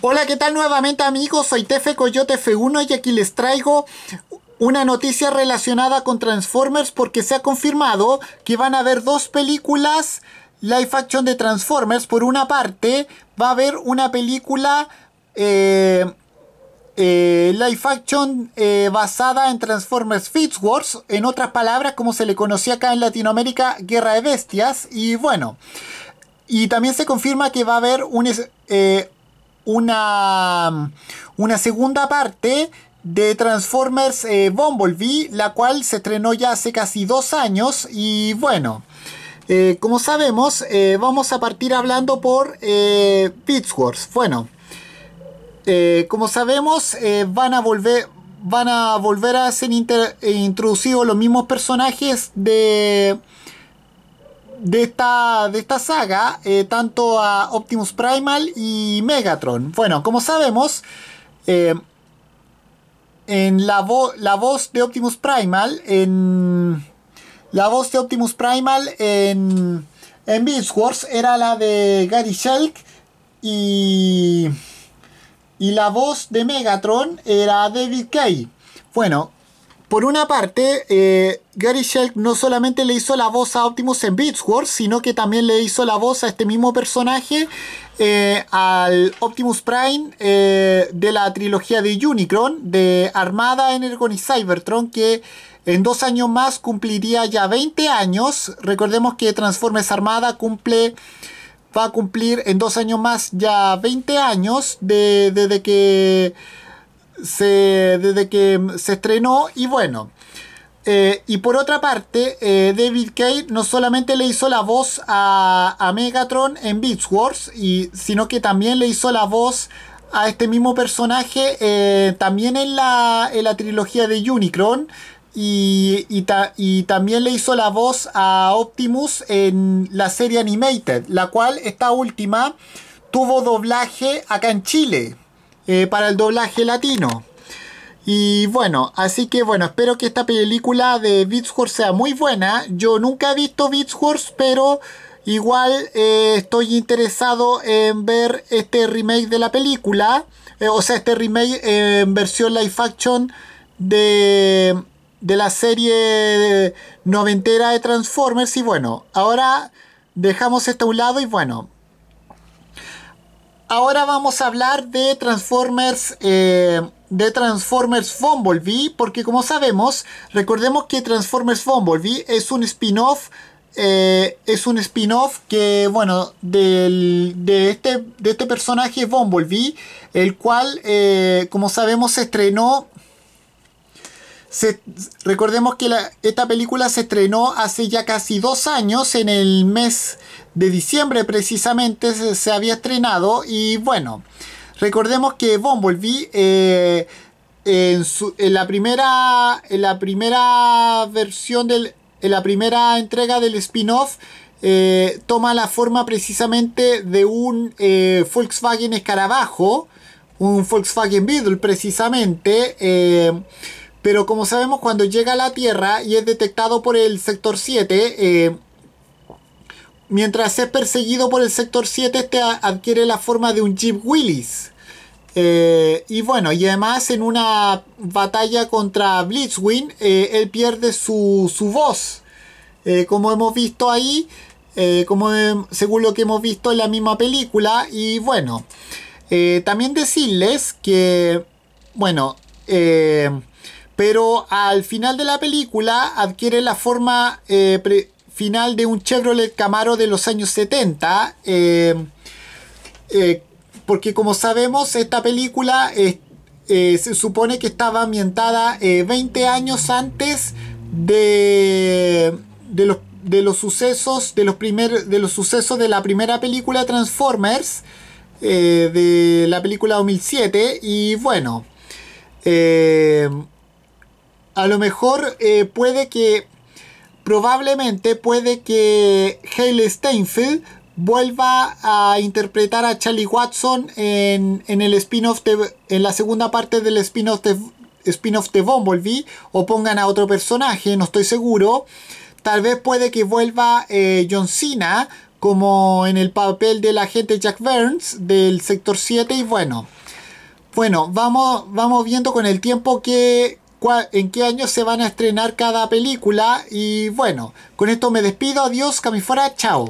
Hola, ¿qué tal nuevamente amigos? Soy Tefe Coyote F1 y aquí les traigo una noticia relacionada con Transformers porque se ha confirmado que van a haber dos películas live action de Transformers. Por una parte, va a haber una película eh, eh live action eh, basada en Transformers Fitz Wars, en otras palabras, como se le conocía acá en Latinoamérica, Guerra de Bestias. Y bueno, y también se confirma que va a haber un, eh, una, una segunda parte de Transformers eh, Bumblebee, la cual se estrenó ya hace casi dos años y bueno, eh, como sabemos eh, vamos a partir hablando por eh, Bueno, como sabemos van a volver van a volver a ser introducidos los mismos personajes de de esta, de esta saga, eh, tanto a Optimus Primal y Megatron. Bueno, como sabemos, eh, en la, la, voz de Optimus Primal, en la voz de Optimus Primal en, en Beast Wars era la de Gary Shelk y, y la voz de Megatron era David Kay. Bueno, por una parte, eh, Gary Shelk no solamente le hizo la voz a Optimus en Beats Wars, sino que también le hizo la voz a este mismo personaje, eh, al Optimus Prime eh, de la trilogía de Unicron, de Armada, Energon y Cybertron, que en dos años más cumpliría ya 20 años. Recordemos que Transformers Armada cumple va a cumplir en dos años más ya 20 años de, desde que se, desde que se estrenó y bueno. Eh, y por otra parte, eh, David Cage no solamente le hizo la voz a, Megatron en Beats Wars, y, sino que también le hizo la voz a este mismo personaje eh, también en la, trilogía de Unicron. Y, y, y, también le hizo la voz a Optimus en la serie Animated, la cual esta última tuvo doblaje acá en Chile. Eh, para el doblaje latino. Y bueno, así que bueno, espero que esta película de Beats sea muy buena. Yo nunca he visto Beats pero igual eh, estoy interesado en ver este remake de la película. Eh, o sea, este remake en versión live action de, de la serie noventera de Transformers. Y bueno, ahora dejamos esto a un lado y bueno, ahora vamos a hablar de Transformers. Eh, de Transformers Bumblebee, porque como sabemos, recordemos que Transformers Bumblebee es un spin-off eh, es un spin-off que, bueno, de, este, de este personaje Bumblebee, el cual, eh, como sabemos, se estrenó recordemos que esta película se estrenó hace ya casi dos años, en el mes de diciembre precisamente se, había estrenado y bueno, recordemos que Bumblebee eh, en, la primera, en la primera versión del, en la primera entrega del spin-off eh, toma la forma precisamente de un eh, Volkswagen escarabajo, un Volkswagen Beetle precisamente pero como sabemos, cuando llega a la Tierra y es detectado por el Sector 7, eh, mientras es perseguido por el Sector 7, este adquiere la forma de un Jeep Willis. Eh, y bueno, y además en una batalla contra Blitzwing, eh, él pierde su, voz. como hemos visto ahí, como según lo que hemos visto en la misma película. Y bueno, también decirles que, bueno, pero al final de la película adquiere la forma eh, final de un Chevrolet Camaro de los años 70. Eh, eh, porque como sabemos, esta película se supone que estaba ambientada 20 años antes de, de los de los sucesos de los primer, de los sucesos de la primera película Transformers de la película 2007 y bueno a lo mejor eh, puede que, probablemente puede que Hale Steinfeld vuelva a interpretar a Charlie Watson en, el spin-off en la segunda parte del spin-off de, spin-off de Bumblebee o pongan a otro personaje, no estoy seguro. Tal vez puede que vuelva eh, John Cena como en el papel del agente Jack Burns del sector 7 y bueno. Bueno, vamos, vamos viendo con el tiempo que, en qué año se van a estrenar cada película. Y bueno, con esto me despido. Adiós, Camifora. Chao.